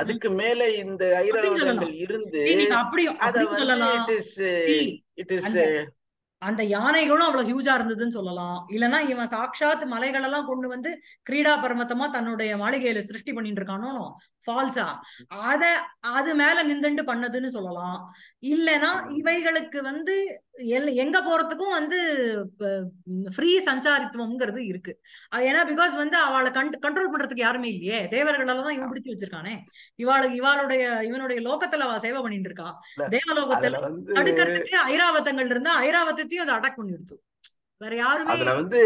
அதுக்கு மேல இந்த ஐராவதங்கள் இருந்து இட் இஸ் இட் இஸ் அந்த யானைகளும் அவ்வளவு ஹியூஜா இருந்ததுன்னு சொல்லலாம் இல்லனா இவன் சாட்சாத் மலைகள் எல்லாம் கொண்டு வந்து கிரீடா பரமத்தமா தன்னுடைய மாளிகையில சிருஷ்டி பண்ணிட்டு இருக்கானோ ஃபால்ஸா அத அது மேல நிந்துண்டு பண்ணதுன்னு சொல்லலாம் இல்லைன்னா இவைகளுக்கு வந்து எங்க போறதுக்கும் வந்து ஃப்ரீ சஞ்சாரித்துவம்ங்கிறது இருக்கு ஏன்னா பிகாஸ் வந்து அவளை கண் கண்ட்ரோல் பண்றதுக்கு யாருமே இல்லையே தேவர்களால தான் இவன் பிடிச்சு வச்சிருக்கானே இவாளுக்கு இவாளுடைய இவனுடைய லோகத்துல அவ சேவை பண்ணிட்டு இருக்கா தேவலோகத்துல அடுக்கிறதுக்கு ஐராவத்தங்கள் இருந்தா ஐராவத்தையும் அதை அட்டாக் பண்ணிடுத்து வேற யாருமே அதுல வந்து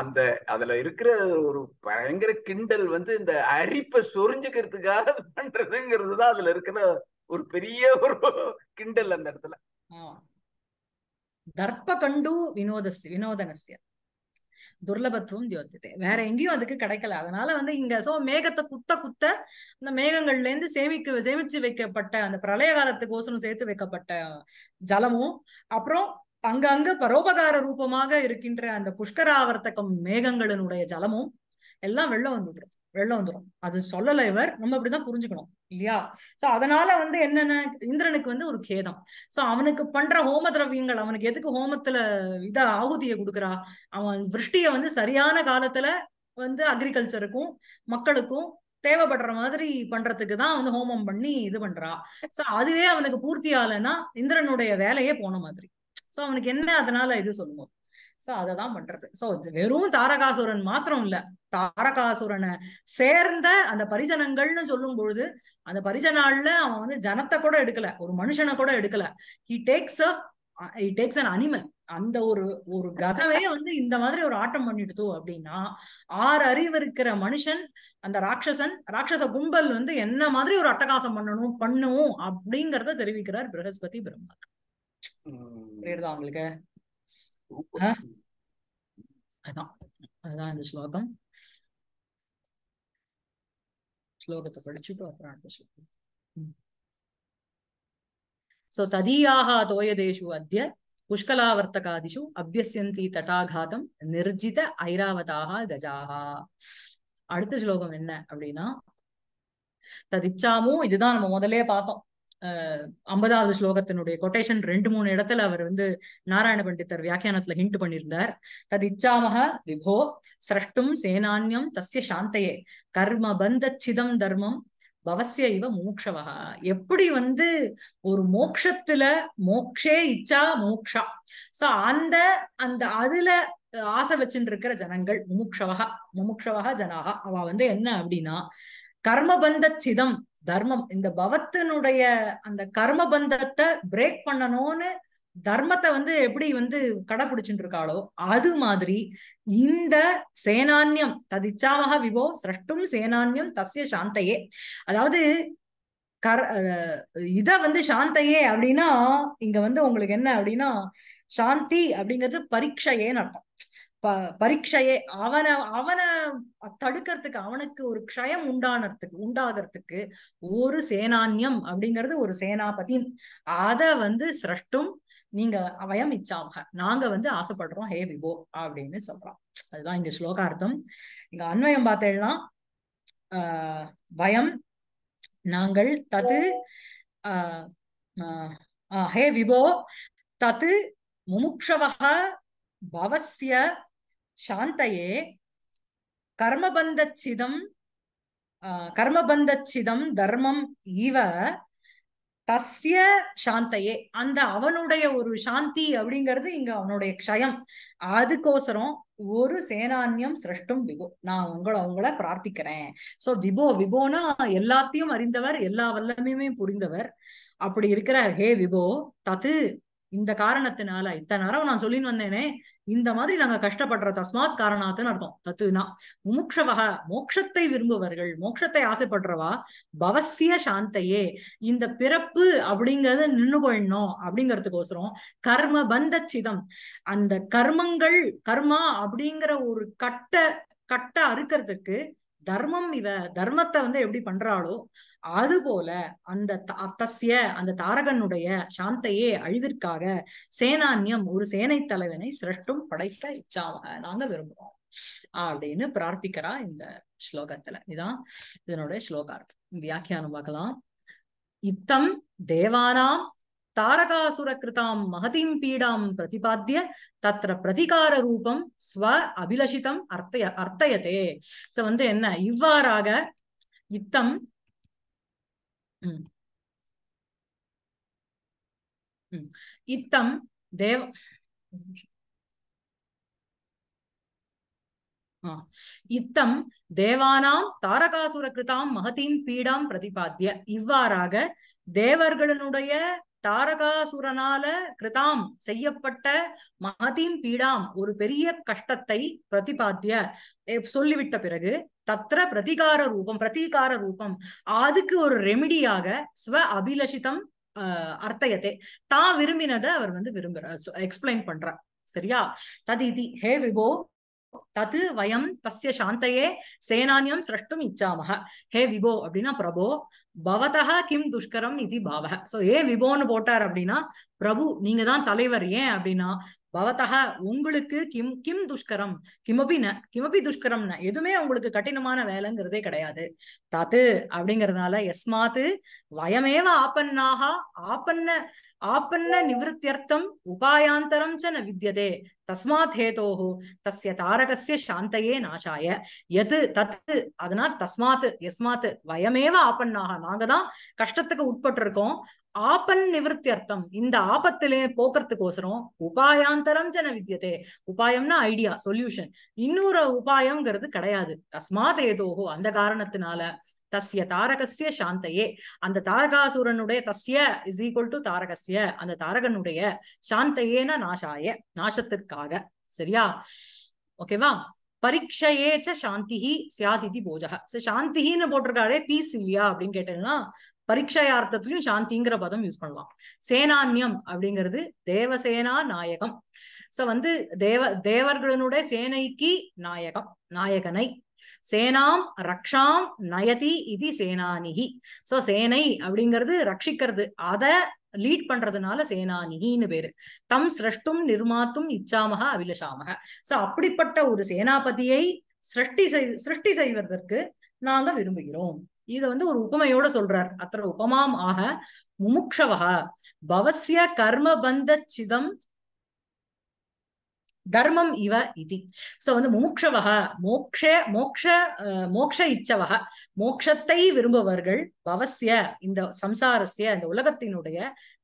அந்த அதுல இருக்கிற ஒரு பயங்கர கிண்டல் வந்து இந்த அரிப்பை சொரிஞ்சுக்கிறதுக்காக பண்றதுங்கிறது தான் அதுல இருக்கிற ஒரு பெரிய ஒரு கிண்டல் அந்த இடத்துல தர்ப்பகண்டு வினோதஸ் வினோதனசிய துர்லபத்துவம் தியோத்தியத்தை வேற எங்கேயும் அதுக்கு கிடைக்கல அதனால வந்து இங்க சோ மேகத்தை குத்த குத்த அந்த மேகங்கள்ல இருந்து சேமிக்க சேமிச்சு வைக்கப்பட்ட அந்த பிரளய காலத்துக்கு ஓசனம் சேர்த்து வைக்கப்பட்ட ஜலமும் அப்புறம் அங்கங்க பரோபகார ரூபமாக இருக்கின்ற அந்த புஷ்கராவர்த்தகம் மேகங்களினுடைய ஜலமும் எல்லாம் வெள்ளம் வந்துடுறது வெள்ளம் வந்துடும் அது சொல்லல இவர் நம்ம அப்படிதான் புரிஞ்சுக்கணும் இல்லையா சோ அதனால வந்து என்னென்ன இந்திரனுக்கு வந்து ஒரு கேதம் சோ அவனுக்கு பண்ற ஹோம திரவியங்கள் அவனுக்கு எதுக்கு ஹோமத்துல இத ஆகுதியை கொடுக்குறா அவன் விருஷ்டிய வந்து சரியான காலத்துல வந்து அக்ரிகல்ச்சருக்கும் மக்களுக்கும் தேவைப்படுற மாதிரி பண்றதுக்கு தான் வந்து ஹோமம் பண்ணி இது பண்றா சோ அதுவே அவனுக்கு பூர்த்தி ஆகலைன்னா இந்திரனுடைய வேலையே போன மாதிரி சோ அவனுக்கு என்ன அதனால இது சொல்லுவோம் சோ அததான் பண்றது சோ வெறும் தாரகாசுரன் மாத்திரம் இல்ல தாரகாசுரனை சேர்ந்த அந்த பரிஜனங்கள்னு சொல்லும் பொழுது அந்த பரிஜனாள்ல அவன் வந்து ஜனத்தை கூட எடுக்கல ஒரு மனுஷனை கூட எடுக்கல he takes a it takes an animal அந்த ஒரு ஒரு கதவே வந்து இந்த மாதிரி ஒரு ஆட்டம் பண்ணிட்டு அப்படின்னா ஆறு அறிவு இருக்கிற மனுஷன் அந்த ராட்சசன் ராட்சச கும்பல் வந்து என்ன மாதிரி ஒரு அட்டகாசம் பண்ணணும் பண்ணுவோம் அப்படிங்கறத தெரிவிக்கிறார் பிரகஸ்பதி பிரம்மா உங்களுக்கு அதான் அதுதான் இந்த ஸ்லோகம் ஸ்லோகத்தை படிச்சுட்டு அப்புறம் அடுத்த ஸ்லோகம் சோ ததீயாக தோயதேஷு அத்திய புஷ்கலாவர்த்தகாதிஷு அபியசியந்தி தட்டாகாதம் நிர்ஜித ஐராவதாக கஜாகா அடுத்த ஸ்லோகம் என்ன அப்படின்னா ததிச்சாமும் இதுதான் நம்ம முதலே பார்த்தோம் ஐம்பதாவது ஸ்லோகத்தினுடைய கொட்டேஷன் ரெண்டு மூணு இடத்துல அவர் வந்து நாராயண பண்டித்தர் வியாக்கியானத்துல ஹிண்ட் பண்ணியிருந்தார் தது இச்சாமக விபோ சிரஷ்டும் சேனான்யம் தசிய சாந்தையே கர்ம பந்த சிதம் தர்மம் பவசிய இவ மோக்ஷவகா எப்படி வந்து ஒரு மோக்ஷத்துல மோக்ஷே இச்சா மோக்ஷா சோ அந்த அந்த அதுல ஆசை வச்சுட்டு இருக்கிற ஜனங்கள் முமுக்ஷவகா முமுக்ஷவகா ஜனாகா அவ வந்து என்ன அப்படின்னா கர்மபந்த சிதம் தர்மம் இந்த பவத்தினுடைய அந்த கர்ம பந்தத்தை பிரேக் பண்ணணும்னு தர்மத்தை வந்து எப்படி வந்து கடைபிடிச்சுட்டு இருக்காளோ அது மாதிரி இந்த சேனான்யம் ததிச்சாமக விபோ சிரஷ்டும் சேனான்யம் தசிய சாந்தையே அதாவது கர் இத வந்து சாந்தையே அப்படின்னா இங்க வந்து உங்களுக்கு என்ன அப்படின்னா சாந்தி அப்படிங்கிறது பரீட்சையேன்னு அர்த்தம் ப பரீட்சையே அவனை அவனை தடுக்கிறதுக்கு அவனுக்கு ஒரு க்ஷயம் உண்டானதுக்கு உண்டாகிறதுக்கு ஒரு சேனான்யம் அப்படிங்கிறது ஒரு சேனாபதி அத வந்து சிரஷ்டும் நீங்க அவயம் இச்சாம நாங்க வந்து ஆசைப்படுறோம் ஹே விபோ அப்படின்னு சொல்றோம் அதுதான் இங்க ஸ்லோகார்த்தம் இங்க அன்வயம் பார்த்தேன்னா ஆஹ் பயம் நாங்கள் தது ஆஹ் ஹே விபோ தத்து முமுக்ஷவக பவசிய சாந்தயே கர்மபந்தச்சிதம் கர்மபந்தச்சிதம் தர்மம் இவ தஸ்ய சாந்தையே அந்த அவனுடைய ஒரு சாந்தி அப்படிங்கிறது இங்க அவனுடைய க்ஷயம் அதுக்கோசரம் ஒரு சேனான்யம் சிரஷ்டும் விபோ நான் உங்களை உங்களை பிரார்த்திக்கிறேன் சோ விபோ விபோனா எல்லாத்தையும் அறிந்தவர் எல்லா வல்லமையுமே புரிந்தவர் அப்படி இருக்கிற ஹே விபோ தத்து இந்த காரணத்தினால இத்தனை நேரம் நான் சொல்லின்னு வந்தேனே இந்த மாதிரி நாங்க கஷ்டப்படுற தஸ்மாத் காரணாத்துன்னு அர்த்தம் தத்துனா முமுட்சவக மோட்சத்தை விரும்புவர்கள் மோட்சத்தை ஆசைப்படுறவா பவசிய சாந்தையே இந்த பிறப்பு அப்படிங்கறத நின்று போயிடணும் அப்படிங்கறதுக்கோசரம் கர்ம பந்த சிதம் அந்த கர்மங்கள் கர்மா அப்படிங்கிற ஒரு கட்ட கட்ட அறுக்கிறதுக்கு தர்மம் இவ தர்மத்தை வந்து எப்படி பண்றாளோ அது போல அந்த அத்தசிய அந்த தாரகனுடைய சாந்தையே அழிவிற்காக சேனான்யம் ஒரு சேனை தலைவனை சிரஷ்டும் படைக்க இச்சாவாக நாங்க விரும்புவோம் அப்படின்னு பிரார்த்திக்கிறா இந்த ஸ்லோகத்துல இதான் இதனுடைய ஸ்லோகார்த்தம் வியாக்கியானம் பார்க்கலாம் இத்தம் தேவானாம் தாரகாசுர கிருதாம் மகதீம் பீடாம் பிரதிபாத்திய தத்திர பிரதிகார ரூபம் ஸ்வ அபிலஷிதம் அர்த்தய அர்த்தயதே சோ வந்து என்ன இவ்வாறாக இத்தம் இத்தம் தேவ இத்தம் தேவானாம் தாரகாசுர கிருதாம் மகதீம் பீடாம் பிரதிபாத்திய இவ்வாறாக தேவர்களினுடைய தாரகாசுரனால கிருதாம் செய்யப்பட்ட மதிம் பீடாம் ஒரு பெரிய கஷ்டத்தை பிரதிபாத்திய சொல்லிவிட்ட பிறகு தத்திர பிரதிகார ரூபம் பிரதீகார ரூபம் அதுக்கு ஒரு ரெமிடியாக ஸ்வ அபிலஷிதம் அர்த்தயத்தை தான் விரும்பினதை அவர் வந்து விரும்புற எக்ஸ்பிளைன் பண்றார் சரியா தது இது ஹே விபோ தது வயம் தஸ்ய சாந்தையே சேனானியம் சிரஷ்டும் இச்சாமக ஹே விபோ அப்படின்னா பிரபோ பவதா கிம் துஷ்கரம் இது பாவ சோ ஏன் விபோன்னு போட்டார் அப்படின்னா பிரபு நீங்க தான் தலைவர் ஏன் அப்படின்னா பவதா உங்களுக்கு கிம் கிம் துஷ்கரம் கிமபி ந கிமபி துஷ்கரம் ந எதுவுமே உங்களுக்கு கடினமான வேலைங்கிறதே கிடையாது தாத்து அப்படிங்கறதுனால எஸ்மாத்து வயமேவ ஆப்பன்னாக ஆப்பன்ன ஆப்பன்ன நிவத்தியர்த்தம் உபாயாந்தரம் ச ந வித்தியதே தஸ்மாத் ஹேதோஹு தஸ்ய தாரகசிய சாந்தையே நாசாய எது தத்து அதனால் தஸ்மாத் எஸ்மாத் வயமேவ ஆப்பன்னாக நாங்க தான் கஷ்டத்துக்கு உட்பட்டு இருக்கோம் ஆபன் நிவர்த்தி அர்த்தம் இந்த ஆபத்திலே போக்குறதுக்கோசரம் உபாயாந்தரம் ஜன வித்தியதே உபாயம்னா ஐடியா சொல்யூஷன் இன்னொரு உபாயம்ங்கிறது கிடையாது தஸ்மாத் ஏதோகோ அந்த காரணத்தினால தஸ்ய தாரகசிய சாந்தையே அந்த தாரகாசுரனுடைய தஸ்ய இஸ் ஈக்குவல் டு தாரகசிய அந்த தாரகனுடைய சாந்தையேன நாசாய நாசத்திற்காக சரியா ஓகேவா பரீட்சையேச்ச சாந்திஹி சியாதிதி போஜக சாந்திஹின்னு போட்டிருக்காரே பீஸ் இல்லையா அப்படின்னு கேட்டேன்னா பரீட்சையார்த்தத்திலையும் சாந்திங்கிற பதம் யூஸ் பண்ணலாம் சேனான்யம் அப்படிங்கிறது தேவசேனா நாயகம் சோ வந்து தேவ தேவர்களுடைய சேனைக்கு நாயகம் நாயகனை சேனாம் ரக்ஷாம் நயதி இது சேனானிகி சோ சேனை அப்படிங்கிறது ரட்சிக்கிறது அத லீட் பண்றதுனால சேனானிகின்னு பேரு தம் சிரஷ்டும் நிர்மாத்தும் இச்சாமக அபிலஷாமக சோ அப்படிப்பட்ட ஒரு சேனாபதியை சிருஷ்டி செய் சிருஷ்டி செய்வதற்கு நாங்க விரும்புகிறோம் இத வந்து ஒரு உபமையோட சொல்றார் அத்தனை உபமாம் ஆக முமுட்சவா பவசிய கர்மபந்த சிதம் தர்மம் இவ இது சோ வந்து முமுட்சவக மோக்ஷ மோக்ஷ மோக்ஷ இச்சவக மோக்ஷத்தை விரும்புபவர்கள் பவசிய இந்த சம்சாரஸ்ய இந்த உலகத்தினுடைய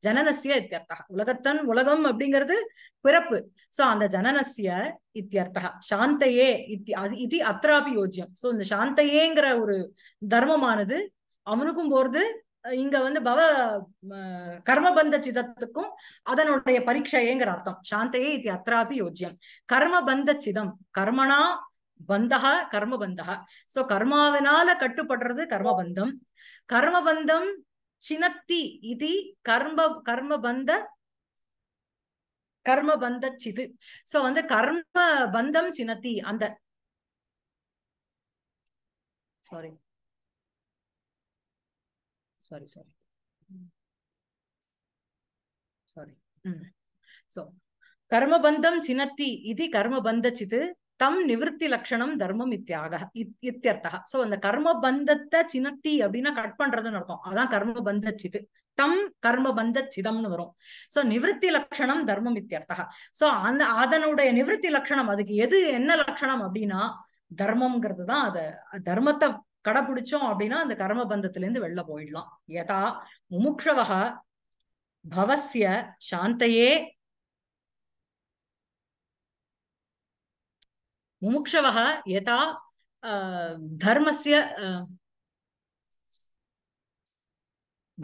ஜனனசிய இத்தியர்த்தா உலகத்தன் உலகம் அப்படிங்கிறது பிறப்பு சோ அந்த ஜனனசிய இத்தியர்த்தா சாந்தையே இத்தி இது அத்ராபி யோஜ்யம் சோ இந்த சாந்தையேங்கிற ஒரு தர்மமானது அவனுக்கும் போறது இங்க வந்து பவ கர்மபந்த சிதத்துக்கும் அதனுடைய பரீட்சையேங்கிற அர்த்தம் சாந்தையே இது அத்ராபி யோஜ்யம் கர்மபந்த சிதம் கர்மனா பந்தக கர்மபந்தகா சோ கர்மாவினால கட்டுப்படுறது கர்மபந்தம் கர்மபந்தம் சினத்தி இது கர்ம கர்மபந்த கர்மபந்த சிது சோ வந்து கர்ம பந்தம் சினத்தி அந்த sorry sorry sorry sorry so கர்மபந்தம் சினத்தி இது கர்மபந்த சித்து தம் நிவர்த்தி லட்சணம் தர்மம் இத்தியாக இத்தியர்த்தா சோ அந்த கர்மபந்தத்தை பந்தத்தை சினத்தி அப்படின்னா கட் பண்றதுன்னு அர்த்தம் அதான் கர்ம பந்த தம் கர்மபந்த சிதம்னு வரும் சோ நிவர்த்தி லட்சணம் தர்மம் இத்தியர்த்தா சோ அந்த அதனுடைய நிவர்த்தி லட்சணம் அதுக்கு எது என்ன லட்சணம் அப்படின்னா தர்மம்ங்கிறது தான் அத தர்மத்தை கடைபிடிச்சோம் அப்படின்னா அந்த கர்ம பந்தத்திலேருந்து வெளில போயிடலாம் யதா முமுக்ஷவக பவசிய சாந்தையே முமுக்ஷவக யதா தர்மசிய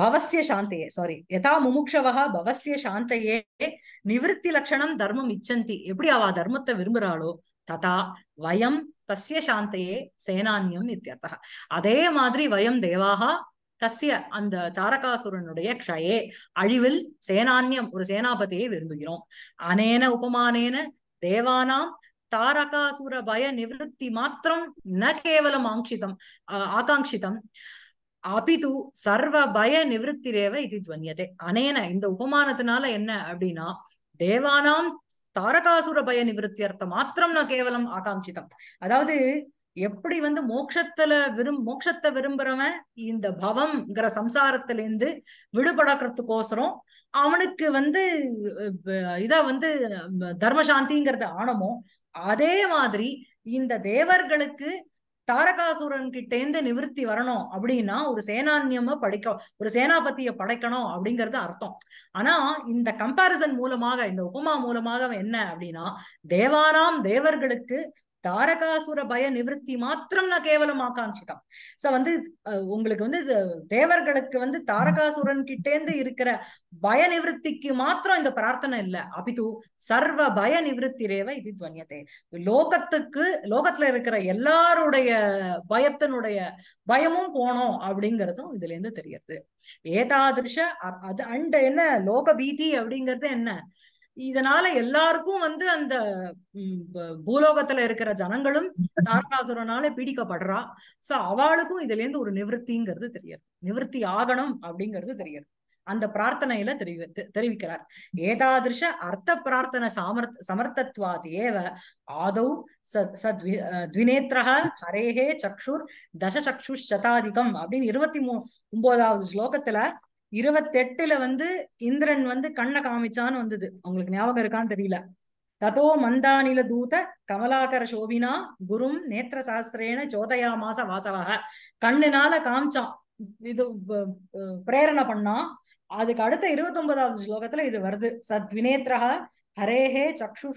பவசிய சாந்தையே சாரி யதா முமுக்ஷவகா பவசிய சாந்தையே நிவிருத்தி லட்சணம் தர்மம் இச்சந்தி எப்படி அவ தர்மத்தை விரும்புறாளோ ததா வயம் தஸ்ய சாந்தையே சேனான்யம் இத்தியர்த்தா அதே மாதிரி வயம் தேவாக தஸ்ய அந்த தாரகாசுரனுடைய க்ஷயே அழிவில் சேனான்யம் ஒரு சேனாபதியை விரும்புகிறோம் அனேன உபமானேன தேவானாம் தாரகாசுர பய நிவத்தி மாத்திரம் ந கேவலம் ஆங்ஷிதம் ஆகாங்கிதம் அபிது சர்வ பய நிவத்திரேவ இது துவன்யதே அனேன இந்த உபமானத்தினால என்ன அப்படின்னா தேவானாம் தாரகாசுர பய அர்த்தம் மாத்திரம் நான் கேவலம் ஆகாங்கிதம் அதாவது எப்படி வந்து மோட்சத்துல விரும் மோட்சத்தை விரும்புறவன் இந்த பவம்ங்கிற சம்சாரத்திலேருந்து விடுபடாக்கிறதுக்கோசரம் அவனுக்கு வந்து இத வந்து தர்மசாந்திங்கிறது ஆனமோ அதே மாதிரி இந்த தேவர்களுக்கு தாரகாசுரன் கிட்டேந்து நிவர்த்தி வரணும் அப்படின்னா ஒரு சேனான்யம படைக்க ஒரு சேனாபத்திய படைக்கணும் அப்படிங்கிறது அர்த்தம் ஆனா இந்த கம்பாரிசன் மூலமாக இந்த உபமா மூலமாக என்ன அப்படின்னா தேவாராம் தேவர்களுக்கு தாரகாசுர பய நிவர்த்தி மாத்திரம் நான் கேவலம் ஆகாங்கிதம் சோ வந்து உங்களுக்கு வந்து தேவர்களுக்கு வந்து தாரகாசுரன் கிட்டேந்து இருக்கிற பய நிவர்த்திக்கு மாத்திரம் இந்த பிரார்த்தனை இல்ல அபிது சர்வ பய நிவர்த்தி ரேவ இது துவன்யத்தை லோகத்துக்கு லோகத்துல இருக்கிற எல்லாருடைய பயத்தினுடைய பயமும் போனோம் அப்படிங்கறதும் இதுல இருந்து தெரியுது ஏதாதிருஷ அது அண்ட் என்ன லோக பீதி அப்படிங்கிறது என்ன இதனால எல்லாருக்கும் வந்து அந்த பூலோகத்துல இருக்கிற ஜனங்களும் தாரகாசுரனால பீடிக்கப்படுறா சோ அவளுக்கும் இதுல இருந்து ஒரு நிவர்த்திங்கிறது தெரியாது நிவர்த்தி ஆகணும் அப்படிங்கிறது தெரியாது அந்த பிரார்த்தனையில தெரிவி தெரிவிக்கிறார் ஏதாதிருஷ அர்த்த பிரார்த்தனை சாமர்த்த சமர்த்தத்வாத் ஏவ ஆதௌ சத்விநேத்ரஹ ஹரேஹே சக்ஷுர் தசசக்ஷு சதாதிகம் அப்படின்னு இருபத்தி மூ ஒன்பதாவது ஸ்லோகத்துல இருபத்தெட்டுல வந்து இந்திரன் வந்து கண்ணை காமிச்சான்னு வந்தது அவங்களுக்கு ஞாபகம் இருக்கான்னு தெரியல ததோ மந்தானில தூத கமலாகர சோபினா குரும் நேத்திர சாஸ்திரேன ஜோதயா மாச வாசவாக கண்ணுனால காமிச்சான் இது பிரேரணை பண்ணான் அதுக்கு அடுத்த இருபத்தொன்பதாவது ஸ்லோகத்துல இது வருது சத் ஹரேஹே சக்ஷு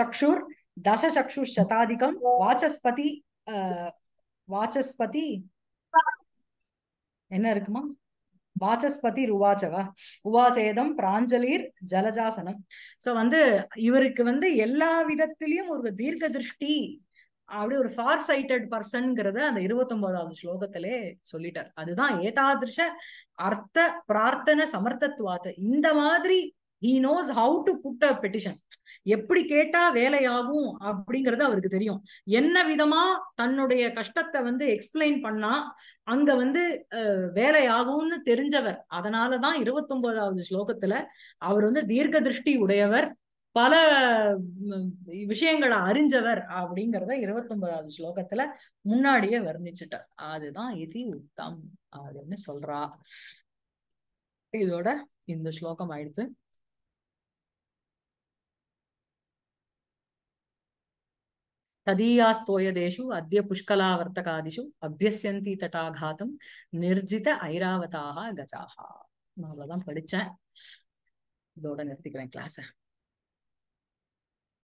சக்ஷுர் தச சக்ஷு சதாதிகம் வாச்சஸ்பதி வாச்சஸ்பதி என்ன இருக்குமா வாச்சஸ்பதி ருவாச்சவா உவாச்சேதம் பிராஞ்சலீர் ஜலஜாசனம் சோ வந்து இவருக்கு வந்து எல்லா விதத்திலயும் ஒரு தீர்க்க திருஷ்டி அப்படி ஒரு ஃபார் சைட்டட் பர்சன்ங்கிறத அந்த இருபத்தொன்பதாவது ஸ்லோகத்திலே சொல்லிட்டார் அதுதான் ஏதாதிருஷ அர்த்த பிரார்த்தனை சமர்த்தத்துவாத்த இந்த மாதிரி he knows how to put a petition எப்படி கேட்டா வேலையாகும் அப்படிங்கறது அவருக்கு தெரியும் என்ன விதமா தன்னுடைய கஷ்டத்தை வந்து எக்ஸ்பிளைன் பண்ணா அங்க வந்து வேலையாகும்னு தெரிஞ்சவர் அதனாலதான் இருபத்தொன்பதாவது ஸ்லோகத்துல அவர் வந்து தீர்க்க திருஷ்டி உடையவர் பல விஷயங்களை அறிஞ்சவர் அப்படிங்கிறத இருபத்தொன்பதாவது ஸ்லோகத்துல முன்னாடியே வர்ணிச்சுட்டார் அதுதான் இதி உத்தம் அப்படின்னு சொல்றா இதோட இந்த ஸ்லோகம் ஆயிடுச்சு తదీయాస్తోయదేషు అద్య పుష్కలావర్తకాదిషు అభ్యస్యంతి తటాఘాతం నిర్జిత ఐరావతాహ గజాహ మా அவ்வளவுதான் పడిచ్చా இதோட నిర్తికరం கிளாஸை